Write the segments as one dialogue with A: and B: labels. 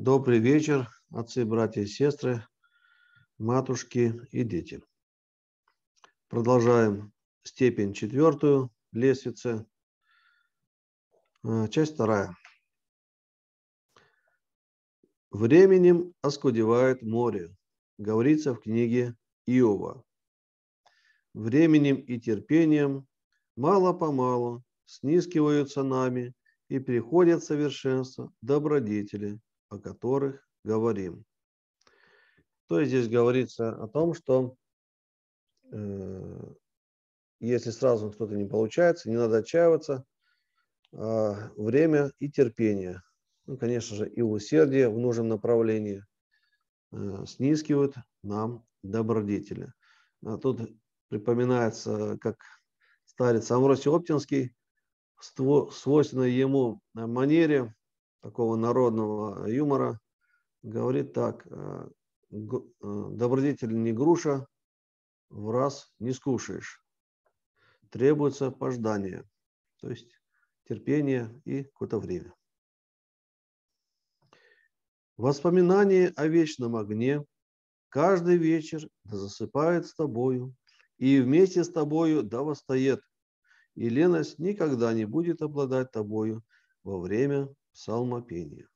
A: Добрый вечер, отцы, братья и сестры, матушки и дети. Продолжаем степень четвертую лестницы, а, часть вторая. Временем оскудевает море, говорится в книге Иова. Временем и терпением мало-помалу снискиваются нами и приходят совершенство добродетели, о которых говорим. То есть здесь говорится о том, что э, если сразу что-то не получается, не надо отчаиваться, э, время и терпение, ну, конечно же, и усердие в нужном направлении э, снискивают нам добродетели. А тут припоминается, как старец Амросий Оптинский в свойственной ему э, манере такого народного юмора, говорит так, э, э, добродетель не груша, в раз не скушаешь. Требуется пождание, то есть терпение и какое-то время. Воспоминание о вечном огне каждый вечер засыпает с тобою, и вместе с тобою да восстает, и леность никогда не будет обладать тобою во время псалмопения.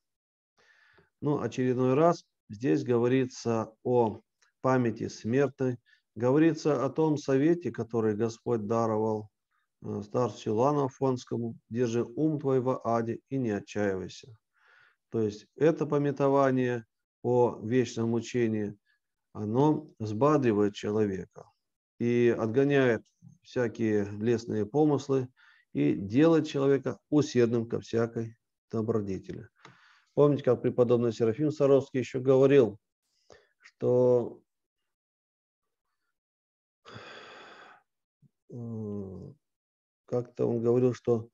A: Ну, очередной раз здесь говорится о памяти смертной, говорится о том совете, который Господь даровал э, старцу Илану Афонскому, держи ум твой в аде и не отчаивайся. То есть это пометование о вечном мучении, оно взбадривает человека и отгоняет всякие лесные помыслы и делает человека усердным ко всякой добродетели. Помните, как преподобный Серафим Саровский еще говорил, что э, как-то он говорил, что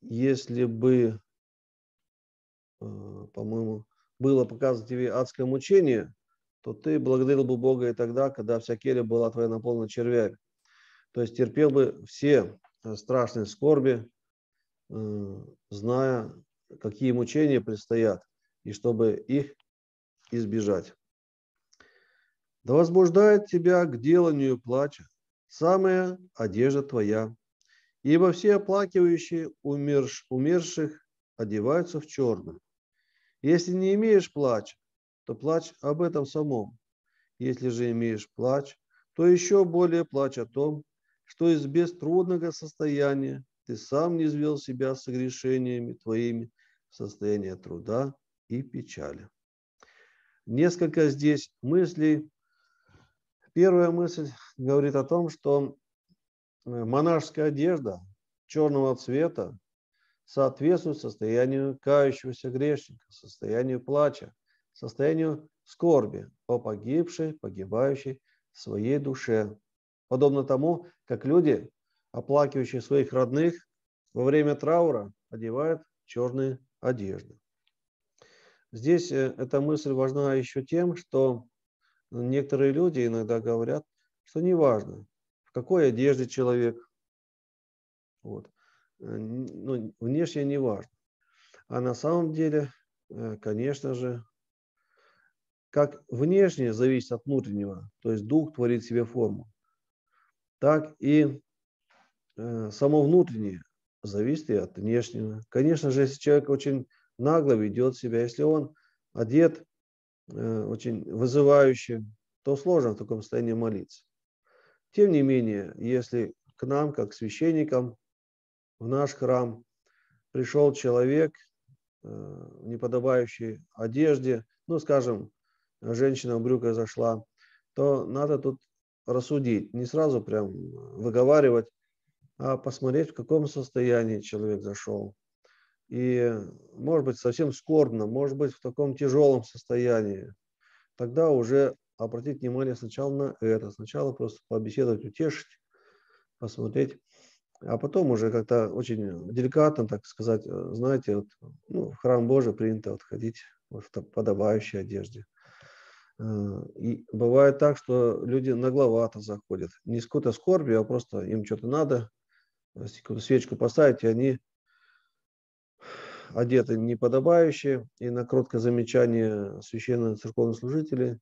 A: если бы, э, по-моему, было показано тебе адское мучение, то ты благодарил бы Бога и тогда, когда вся келя была твоя наполнена червями. То есть терпел бы все страшные скорби, зная, какие мучения предстоят, и чтобы их избежать. Да возбуждает тебя к деланию плача, самая одежда твоя, ибо все оплакивающие умерш, умерших одеваются в черное. Если не имеешь плача, то плач об этом самом. Если же имеешь плач, то еще более плачь о том, что из беструдного состояния ты сам не извел себя согрешениями твоими в состояние труда и печали. Несколько здесь мыслей. Первая мысль говорит о том, что э, монашеская одежда черного цвета соответствует состоянию кающегося грешника, состоянию плача, состоянию скорби о погибшей, погибающей своей душе. Подобно тому, как люди оплакивающие своих родных, во время траура одевают черные одежды. Здесь э, эта мысль важна еще тем, что некоторые люди иногда говорят, что неважно, в какой одежде человек. Вот. Э, ну, внешне не важно. А на самом деле, э, конечно же, как внешнее зависит от внутреннего, то есть дух творит себе форму, так и Э, само внутреннее зависит и от внешнего. Конечно же, если человек очень нагло ведет себя, если он одет э, очень вызывающе, то сложно в таком состоянии молиться. Тем не менее, если к нам, как к священникам, в наш храм пришел человек э, в неподобающей одежде, ну, скажем, женщина в брюках зашла, то надо тут рассудить, не сразу прям выговаривать, а посмотреть, в каком состоянии человек зашел. И, может быть, совсем скорбно, может быть, в таком тяжелом состоянии. Тогда уже обратить внимание сначала на это, сначала просто побеседовать, утешить, посмотреть, а потом уже как-то очень деликатно, так сказать, э, знаете, вот, ну, в храм Божий принято вот ходить вот в подобающей одежде. Э, и бывает так, что люди нагловато заходят. Не с какой-то скорби, а просто им что-то надо, Э, свечку поставить, и они одеты неподобающе, и на кроткое замечание священного церковного служителя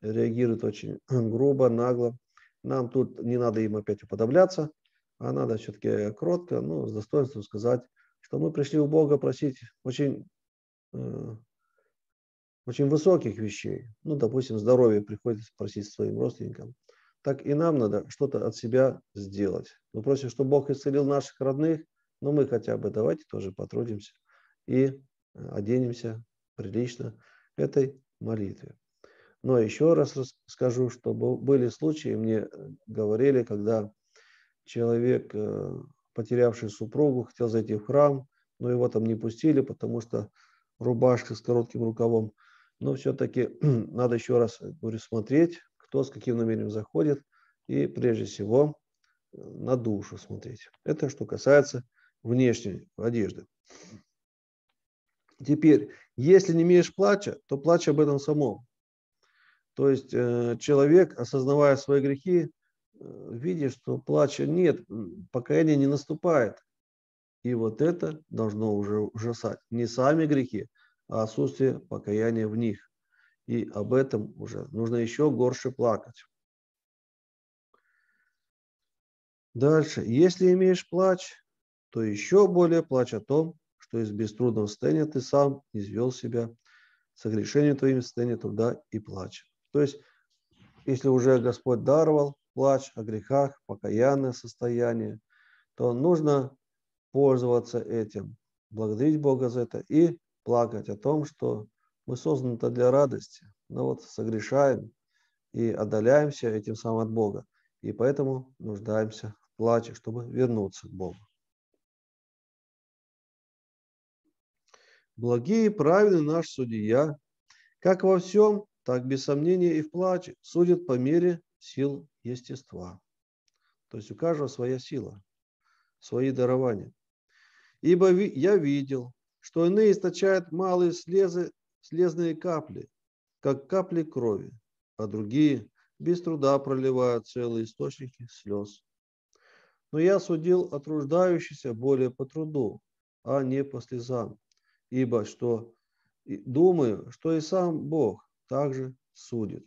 A: реагируют очень грубо, нагло. Нам тут не надо им опять уподобляться, а надо все-таки кротко, ну, с достоинством сказать, что мы пришли у Бога просить очень, э, очень высоких вещей. Ну, допустим, здоровье приходится просить своим родственникам так и нам надо что-то от себя сделать. Мы просим, чтобы Бог исцелил наших родных, но мы хотя бы давайте тоже потрудимся и э, оденемся прилично этой молитве. Но еще раз скажу, что были случаи, мне э, говорили, когда человек, э, потерявший супругу, хотел зайти в храм, но его там не пустили, потому что рубашка с коротким рукавом. Но все-таки надо еще раз, говорю, смотреть, кто с каким намерением заходит, и прежде всего э, на душу смотреть. Это что касается внешней одежды. Теперь, если не имеешь плача, то плачь об этом самом. То есть э, человек, осознавая свои грехи, э, видит, что плача нет, покаяние не наступает. И вот это должно уже ужасать. Не сами грехи, а отсутствие покаяния в них. И об этом уже нужно еще горше плакать. Дальше. Если имеешь плач, то еще более плач о том, что из беструдного состояния ты сам извел себя, согрешение твоим состояние труда и плач. То есть, если уже Господь даровал плач о грехах, покаянное состояние, то нужно пользоваться этим, благодарить Бога за это и плакать о том, что мы созданы-то для радости, но вот согрешаем и отдаляемся этим самым от Бога. И поэтому нуждаемся в плаче, чтобы вернуться к Богу. Благие и праведный наш судья, как во всем, так без сомнения и в плаче, судит по мере сил естества. То есть у каждого своя сила, свои дарования. Ибо я видел, что иные источают малые слезы слезные капли, как капли крови, а другие без труда проливают целые источники слез. Но я судил о более по труду, а не по слезам, ибо что думаю, что и сам Бог также судит.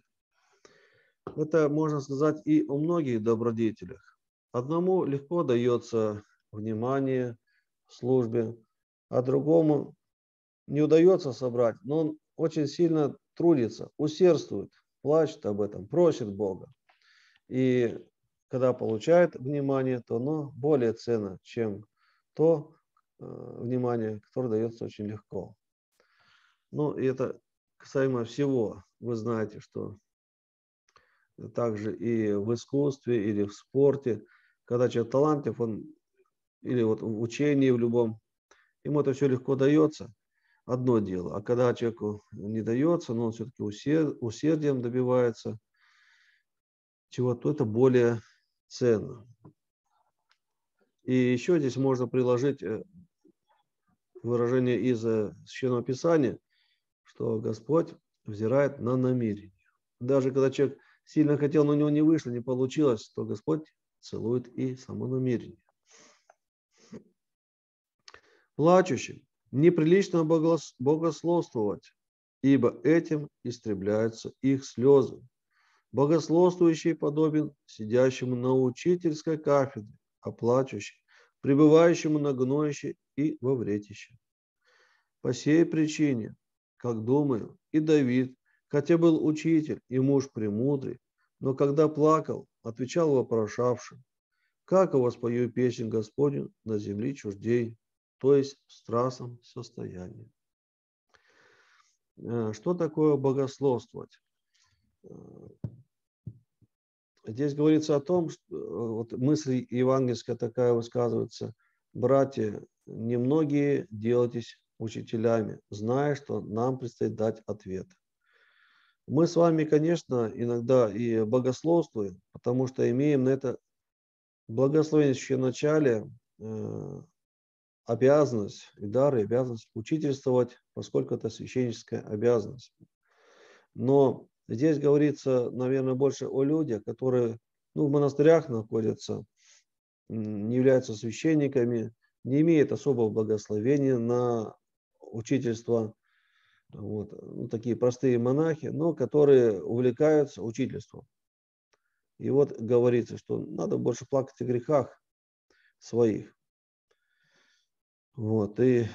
A: Это можно сказать и о многих добродетелях. Одному легко дается внимание в службе, а другому не удается собрать, но он очень сильно трудится, усердствует, плачет об этом, просит Бога. И когда получает внимание, то оно более ценно, чем то э, внимание, которое дается очень легко. Ну, и это касаемо всего. Вы знаете, что также и в искусстве, или в спорте, когда человек талантлив, он или вот в учении в любом, ему это все легко дается, одно дело. А когда человеку не дается, но он все-таки усердием добивается чего-то, это более ценно. И еще здесь можно приложить э, выражение из э, Священного Писания, что Господь взирает на намерение. Даже когда человек сильно хотел, но у него не вышло, не получилось, то Господь целует и само намерение. Плачущим неприлично богословствовать, ибо этим истребляются их слезы. Богословствующий подобен сидящему на учительской кафедре, оплачущий, пребывающему на гноище и во вретище. По сей причине, как думаю, и Давид, хотя был учитель и муж премудрый, но когда плакал, отвечал вопрошавшим, «Как воспою песнь Господню на земли чуждей?» то есть в страстном состоянии. Э, что такое богословствовать? Э, здесь говорится о том, что э, вот мысль евангельская такая высказывается, братья, немногие делайтесь учителями, зная, что нам предстоит дать ответ. Мы с вами, конечно, иногда и богословствуем, потому что имеем на это благословение в начале обязанность, и дары и обязанность учительствовать, поскольку это священническая обязанность. Но здесь говорится, наверное, больше о людях, которые ну, в монастырях находятся, не являются священниками, не имеют особого благословения на учительство. Вот, ну, такие простые монахи, но которые увлекаются учительством. И вот говорится, что надо больше плакать о грехах своих. Вот, и э,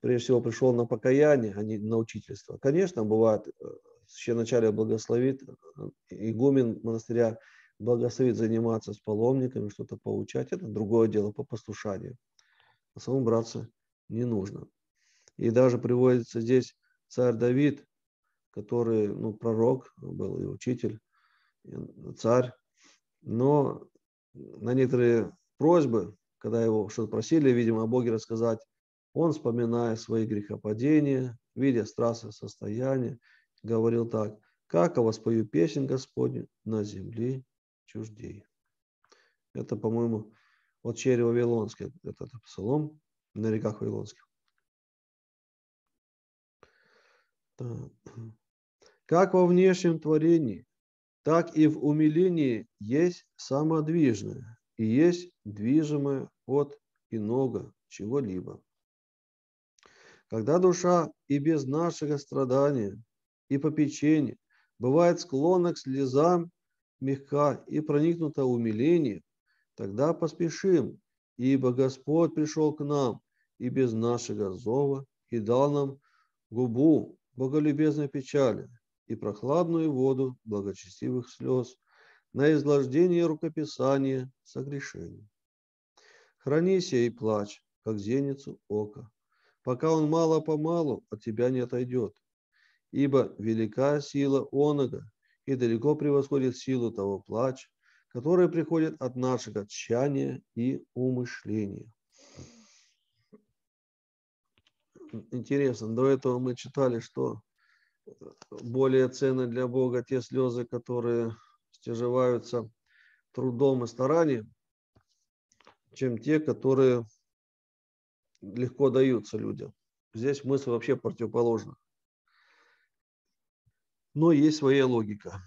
A: прежде всего пришел на покаяние, а не на учительство. Конечно, бывает, священачале э, благословит, э, игумен монастыря благословит заниматься с паломниками, что-то получать. Это другое дело по послушанию. А самому браться не нужно. И даже приводится здесь царь Давид, который, ну, пророк был и учитель, и царь, но на некоторые просьбы когда его что-то просили, видимо, о Боге рассказать, он, вспоминая свои грехопадения, видя страстное состояние, говорил так, «Как воспою песен Господню на земле чуждей». Это, по-моему, от Черева Вавилонская, этот псалом на реках Вавилонских. Как во внешнем творении, так и в умилении есть самодвижное и есть движимое от иного чего-либо. Когда душа и без нашего страдания и попечения бывает склонна к слезам, мягка и проникнута умилением, тогда поспешим, ибо Господь пришел к нам и без нашего зова и дал нам губу боголюбезной печали и прохладную воду благочестивых слез на изложение рукописания согрешений. Храни сей плач, как зеницу ока, пока он мало-помалу от тебя не отойдет. Ибо велика сила онога и далеко превосходит силу того плача, который приходит от нашего тщания и умышления. Интересно, до этого мы читали, что более ценны для Бога те слезы, которые стяживаются трудом и старанием, чем те, которые легко даются людям. Здесь мысль вообще противоположна. Но есть своя логика.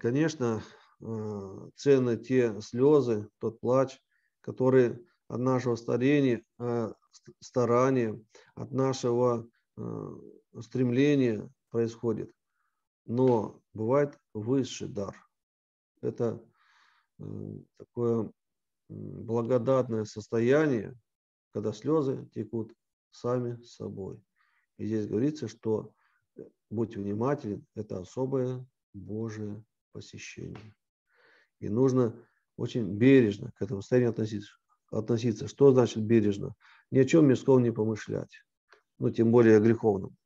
A: конечно, э, ценны те слезы, тот плач, которые от нашего старения, э, старания, от нашего э, стремления происходит. Но бывает высший дар. Это такое благодатное состояние, когда слезы текут сами собой. И здесь говорится, что э, будь внимателен, это особое Божие посещение. И нужно очень бережно к этому состоянию относиться. относиться. Что значит бережно? Ни о чем мирском не помышлять, ну тем более о греховном.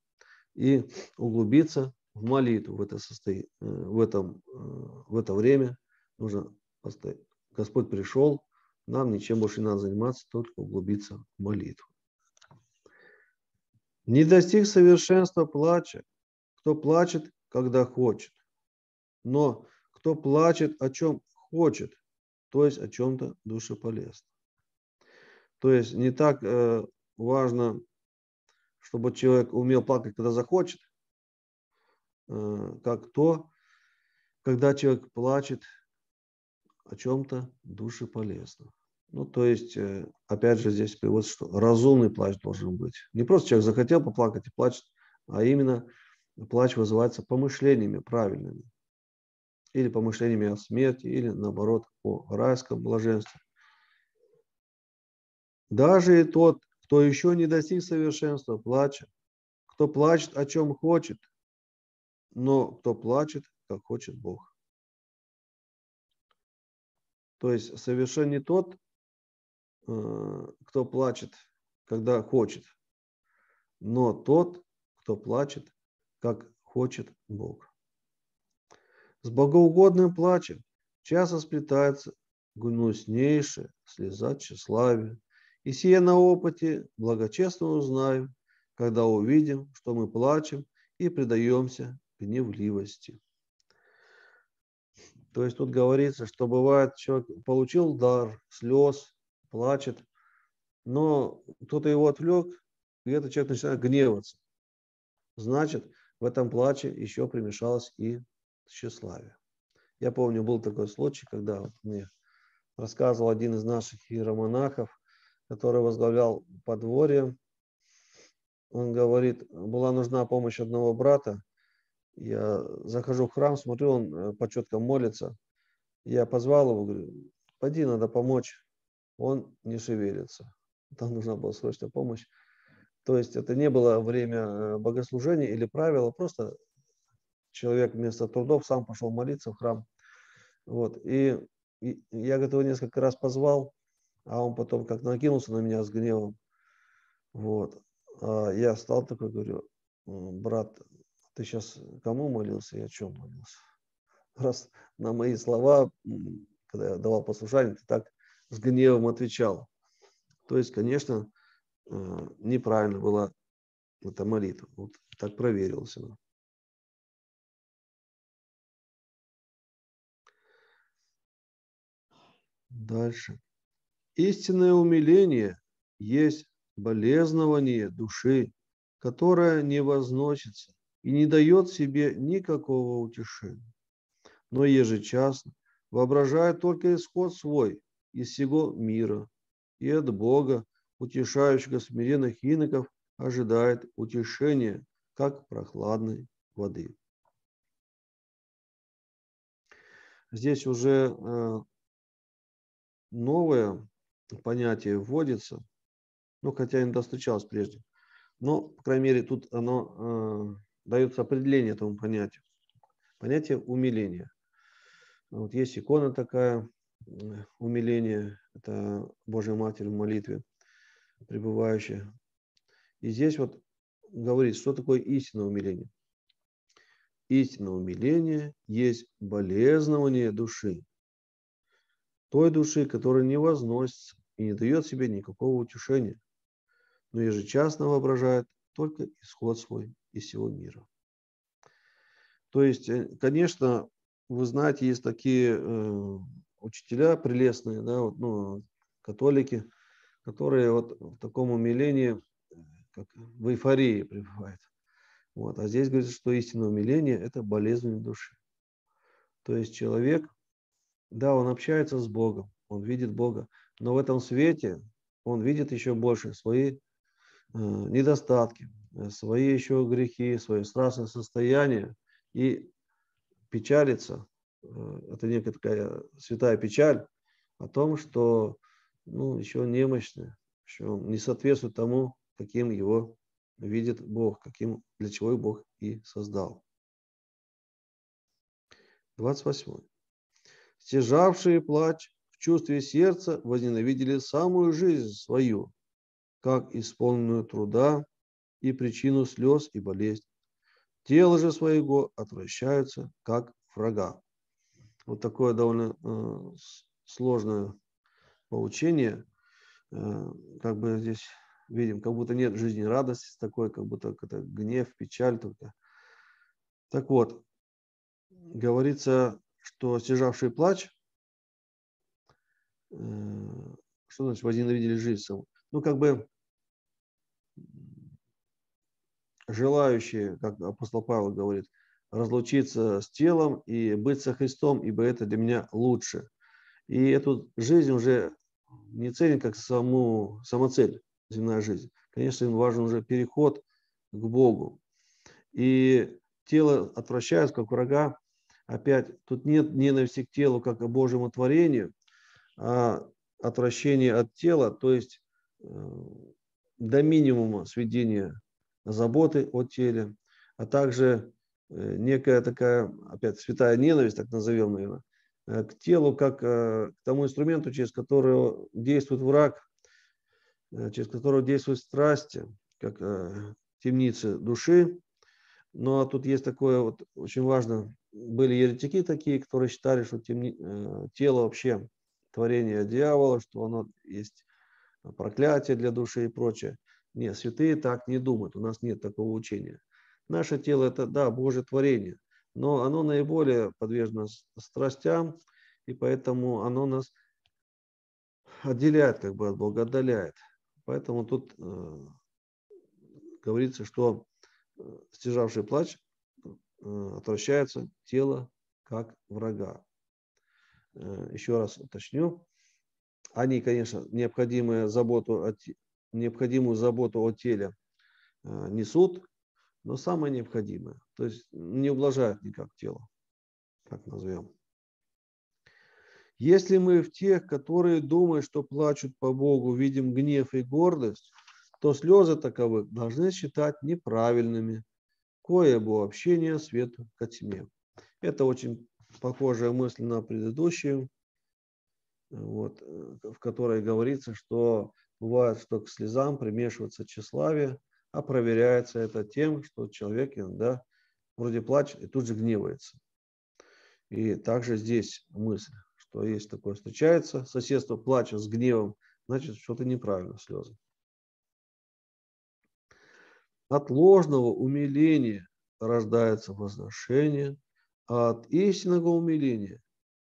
A: И углубиться в молитву в это, состои... Э, в, этом, э, в это время. Нужно Господь пришел, нам ничем больше не надо заниматься, только углубиться в молитву. Не достиг совершенства плача, кто плачет, когда хочет. Но кто плачет, о чем хочет, то есть о чем-то душеполезном. То есть не так э, важно, чтобы человек умел плакать, когда захочет, э, как то, когда человек плачет о чем-то душеполезном. Ну, то есть, э, опять же, здесь приводится, что разумный плач должен быть. Не просто человек захотел поплакать и плачет, а именно плач вызывается помышлениями правильными. Или помышлениями о смерти, или наоборот о райском блаженстве. Даже и тот, кто еще не достиг совершенства, плачет. Кто плачет, о чем хочет, но кто плачет, как хочет Бог. То есть совершен не тот, Э, кто плачет, когда хочет, но тот, кто плачет, как хочет Бог. С богоугодным плачем часто сплетается гнуснейшая слеза тщеславия. И сие на опыте благочестно узнаем, когда увидим, что мы плачем и предаемся гневливости. То есть тут говорится, что бывает, человек получил дар слез, плачет, но кто-то его отвлек, и этот человек начинает гневаться. Значит, в этом плаче еще примешалось и тщеславие. Я помню, был такой случай, когда вот мне рассказывал один из наших иеромонахов, который возглавлял подворье. Он говорит, была нужна помощь одного брата. Я захожу в храм, смотрю, он э, по четкам молится. Я позвал его, говорю, пойди, надо помочь он не шевелится. Там нужна была срочная помощь. То есть это не было время э, богослужения или правила, просто человек вместо трудов сам пошел молиться в храм. Вот. И, и я его несколько раз позвал, а он потом как накинулся на меня с гневом. Вот. А я стал такой, говорю, брат, ты сейчас кому молился и о чем молился? Раз на мои слова, когда я давал послушание, ты так с гневом отвечал. То есть, конечно, э, неправильно была эта молитва. Вот так проверился. Дальше. Истинное умиление есть болезнование души, которое не возносится и не дает себе никакого утешения, но ежечасно воображает только исход свой из всего мира. И от Бога, утешающего смиренных иноков, ожидает утешения, как прохладной воды. Здесь уже э, новое понятие вводится, ну, хотя иногда встречалось прежде. Но, по крайней мере, тут оно э, дается определение этому понятию. Понятие умиления. Вот есть икона такая, Э, умиление, это Божья Матерь в молитве пребывающая. И здесь вот говорит, что такое истинное умиление. Истинное умиление есть болезнование души. Той души, которая не возносится и не дает себе никакого утешения, но ежечасно воображает только исход свой из всего мира. То есть, э, конечно, вы знаете, есть такие э, учителя прелестные, да, вот, ну, католики, которые вот в таком умилении, э, как в эйфории пребывают. Вот. А здесь говорится, что истинное умиление – это болезнь души. То есть человек, да, он общается с Богом, он видит Бога, но в этом свете он видит еще больше свои э, недостатки, свои еще грехи, свое страстное состояние и печалится Э, это некая такая святая печаль о том, что ну, еще немощное, еще он не соответствует тому, каким его видит Бог, каким, для чего и Бог и создал. 28. Стяжавшие плач в чувстве сердца возненавидели самую жизнь свою, как исполненную труда и причину слез и болезнь. Тело же своего отвращаются, как врага. Вот такое довольно э, сложное поучение. Э, как бы здесь видим, как будто нет жизни радости такой, как будто это гнев, печаль только. Так вот, говорится, что стяжавший плач, э, что значит возненавидели жильцев? Ну, как бы желающие, как апостол Павел говорит, разлучиться с телом и быть со Христом, ибо это для меня лучше. И эту жизнь уже не ценен как саму, самоцель, земная жизнь. Конечно, им важен уже переход к Богу. И тело отвращается, как врага. Опять, тут нет ненависти к телу, как к Божьему творению, а отвращение от тела, то есть э, до минимума сведения заботы о теле, а также Э, некая такая, опять, святая ненависть, так назовем ее, э, к телу, как э, к тому инструменту, через который действует враг, через которого действуют страсти, как темницы души. Но ну, а тут есть такое, вот очень важно, были еретики такие, которые считали, что темни... тело вообще творение дьявола, что оно есть проклятие для души и прочее. Нет, святые так не думают, у нас нет такого учения. Наше тело – это, да, Божье творение, но оно наиболее подвержено страстям, и поэтому оно нас отделяет, как бы от Бога отдаляет. Поэтому тут э, говорится, что э, стяжавший плач э, отвращается тело как врага. Э, еще раз уточню. Они, конечно, необходимую заботу, о, необходимую заботу о теле э, несут, но самое необходимое. То есть не ублажает никак тело, так назовем. Если мы в тех, которые думают, что плачут по Богу, видим гнев и гордость, то слезы таковых должны считать неправильными, кое бы общение свету ко тьме. Это очень похожая мысль на предыдущую, вот, э, в которой говорится, что бывает, что к слезам примешивается тщеславие, а проверяется это тем, что человек иногда вроде плачет и тут же гневается. И также здесь мысль, что есть такое встречается, соседство плача с гневом, значит что-то неправильно слезы. От ложного умиления рождается возношение, а от истинного умиления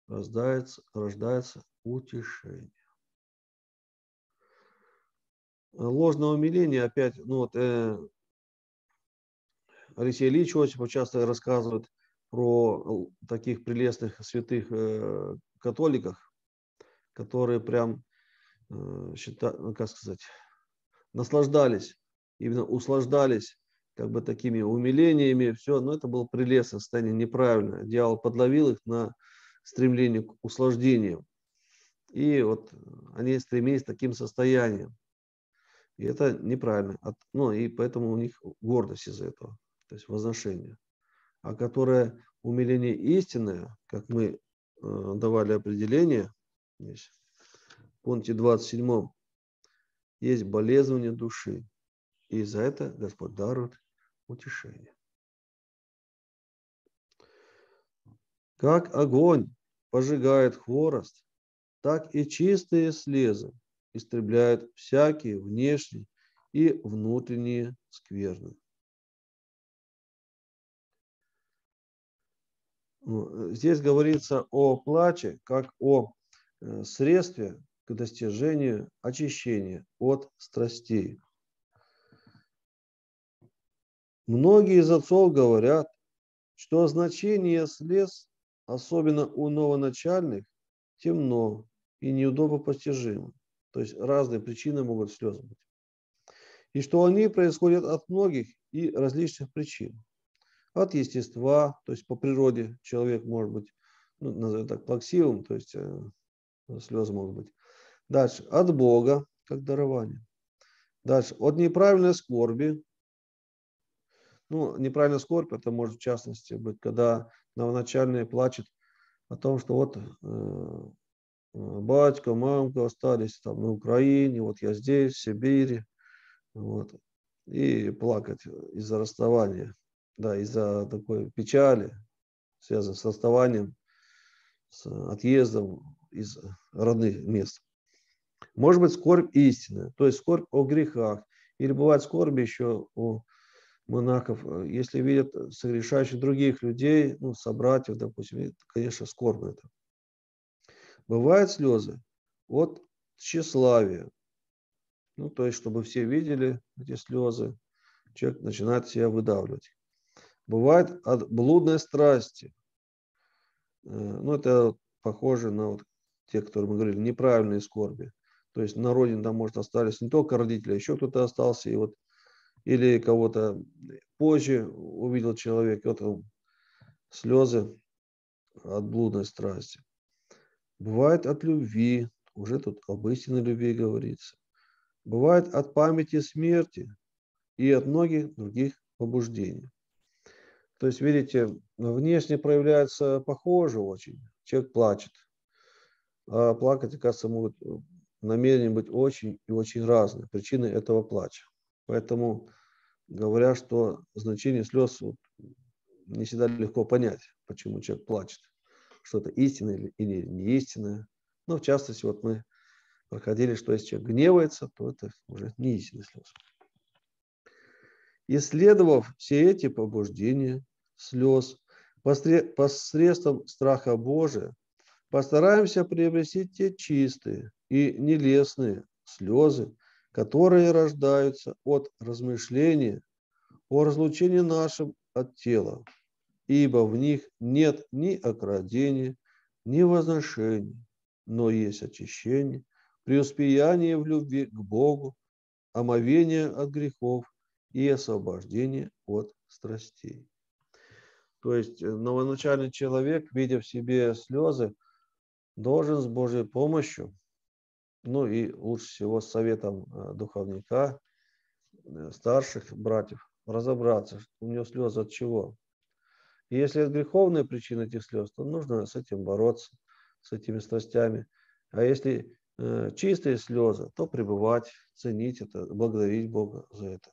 A: рождается, рождается утешение ложного умиления опять, ну вот э, Алексей Ильич Осипов часто рассказывает про таких прелестных святых э, католиках, которые прям, э, счита, ну, как сказать, наслаждались, именно услаждались как бы такими умилениями, все, но это было прелестное состояние, неправильно. Дьявол подловил их на стремление к услаждению. И вот они стремились к таким состояниям. И это неправильно. От, ну, и поэтому у них гордость из-за этого, то есть возношение. А которое умиление истинное, как мы э, давали определение, здесь, в пункте 27, есть болезнование души. И за это Господь дарует утешение. Как огонь пожигает хворост, так и чистые слезы истребляет всякие внешние и внутренние скверны. Ну, э, здесь говорится о плаче как о э, средстве к достижению очищения от страстей. Многие из отцов говорят, что значение слез, особенно у новоначальных, темно и неудобно постижимо. То есть разные причины могут слезы быть. И что они происходят от многих и различных причин. От естества, то есть по природе человек может быть, ну, назовем так, плаксивым, то есть э, слезы могут быть. Дальше, от Бога, как дарование. Дальше, от неправильной скорби. Ну, неправильная скорбь, это может в частности быть, когда новоначальный плачет о том, что вот э, Э, батька, мамка остались там на Украине, вот я здесь, в Сибири, вот, и плакать из-за расставания, да, из-за такой печали, связанной с расставанием, с отъездом из родных мест. Может быть, скорбь истинная, то есть скорбь о грехах, или бывает скорбь еще у монахов, э, если видят согрешающих других людей, ну, собратьев, допустим, это, конечно, скорбь это. Бывают слезы от тщеславия. Ну, то есть, чтобы все видели эти слезы, человек начинает себя выдавливать. Бывает от блудной страсти. Э, ну, это похоже на вот те, которые мы говорили, неправильные скорби. То есть на родине там, может, остались не только родители, а еще кто-то остался, и вот или кого-то позже увидел человек, и вот он, слезы от блудной страсти. Бывает от любви, уже тут об истинной любви говорится. Бывает от памяти смерти и от многих других побуждений. То есть, видите, внешне проявляется похоже очень. Человек плачет. А плакать, оказывается, могут э, намерения быть очень и очень разные. Причины этого плача. Поэтому говорят, что значение слез не всегда легко понять, почему человек плачет что это истинное или, неистинное. Но в частности, вот мы проходили, что если человек гневается, то это уже не истина слез. Исследовав все эти побуждения слез посредством страха Божия, постараемся приобрести те чистые и нелестные слезы, которые рождаются от размышления о разлучении нашим от тела, ибо в них нет ни окрадения, ни возношения, но есть очищение, преуспеяние в любви к Богу, омовение от грехов и освобождение от страстей. То есть э, новоначальный человек, видя в себе слезы, должен с Божьей помощью, ну и лучше всего с советом э, духовника, э, старших братьев, разобраться, у него слезы от чего. И если это греховная причина этих слез, то нужно с этим бороться, с этими страстями. А если э, чистые слезы, то пребывать, ценить это, благодарить Бога за это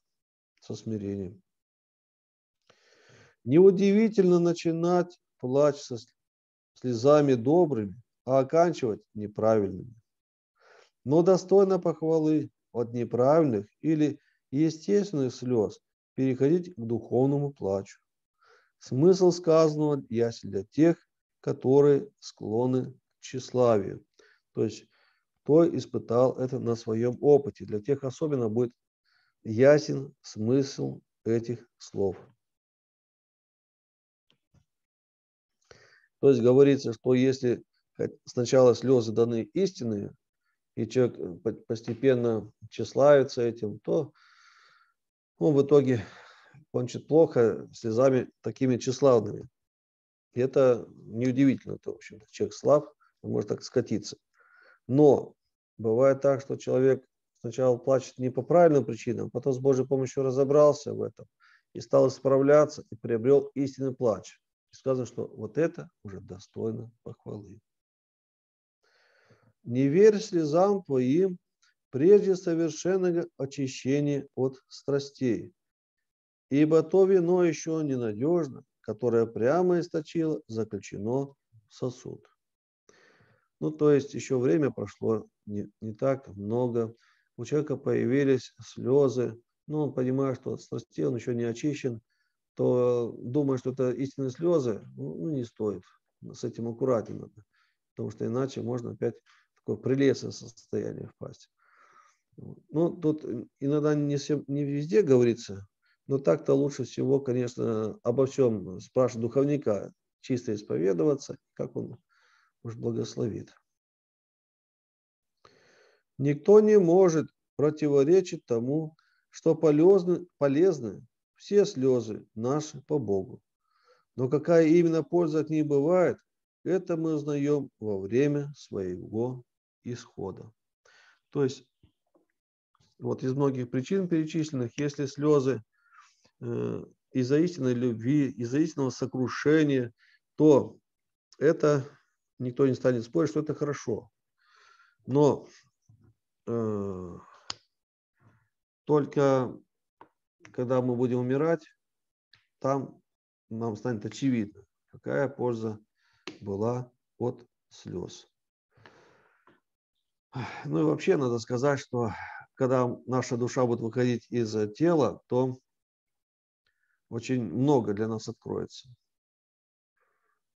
A: со смирением. Неудивительно начинать плач со слезами добрыми, а оканчивать неправильными. Но достойно похвалы от неправильных или естественных слез переходить к духовному плачу. Смысл сказанного ясен для тех, которые склонны к тщеславию. То есть, кто испытал это на своем опыте. Для тех особенно будет ясен смысл этих слов. То есть говорится, что если сначала слезы даны истинные, и человек э, постепенно тщеславится этим, то он в итоге кончит плохо слезами такими тщеславными. И это неудивительно, то, в общем-то, человек слаб, он может так скатиться. Но бывает так, что человек сначала плачет не по правильным причинам, а потом с Божьей помощью разобрался в этом и стал исправляться и приобрел истинный плач. И сказано, что вот это уже достойно похвалы. Не верь слезам твоим, прежде совершенного очищения от страстей. Ибо то вино еще ненадежно, которое прямо источило, заключено в сосуд. Ну, то есть еще время прошло не, не так много. У человека появились слезы, но ну, он понимает, что от страстей он еще не очищен, то думая, что это истинные слезы, ну, ну, не стоит. С этим аккуратнее надо, потому что иначе можно опять в такое прелестное состояние впасть. Ну, тут иногда не, всем, не везде говорится, но так-то лучше всего, конечно, обо всем спрашивать духовника, чисто исповедоваться, как он уж благословит. Никто не может противоречить тому, что полезны, полезны все слезы наши по Богу. Но какая именно польза от них бывает, это мы узнаем во время своего исхода. То есть, вот из многих причин перечисленных, если слезы – Э, из-за истинной любви, из-за истинного сокрушения, то это никто не станет спорить, что это хорошо. Но э, только когда мы будем умирать, там нам станет очевидно, какая польза была от слез. Ну и вообще надо сказать, что когда наша душа будет выходить из тела, то очень много для нас откроется.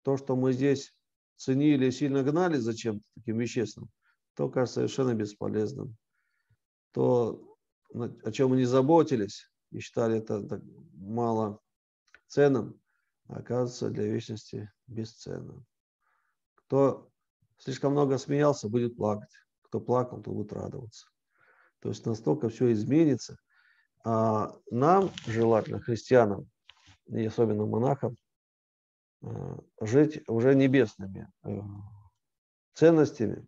A: То, что мы здесь ценили и сильно гнали за чем-то таким вещественным, то кажется совершенно бесполезным. То, о чем мы не заботились и считали это так мало ценным, оказывается для вечности бесценным. Кто слишком много смеялся, будет плакать. Кто плакал, то будет радоваться. То есть настолько все изменится – а нам желательно, христианам, и особенно монахам, э, жить уже небесными э, ценностями.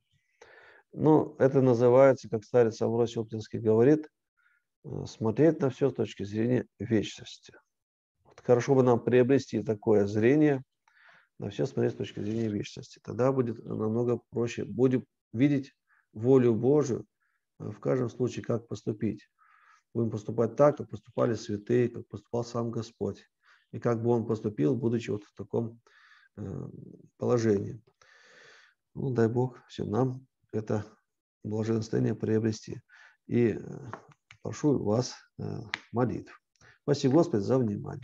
A: Ну, это называется, как старец Амросий Оптинский говорит, э, смотреть на все с точки зрения вечности. Вот хорошо бы нам приобрести такое зрение, на все смотреть с точки зрения вечности. Тогда будет намного проще, будем видеть волю Божию в каждом случае, как поступить будем поступать так, как поступали святые, как поступал сам Господь, и как бы он поступил, будучи вот в таком э, положении. Ну, дай Бог всем нам это блаженствование приобрести. И э, прошу вас э, молитв. Спасибо, Господи, за внимание.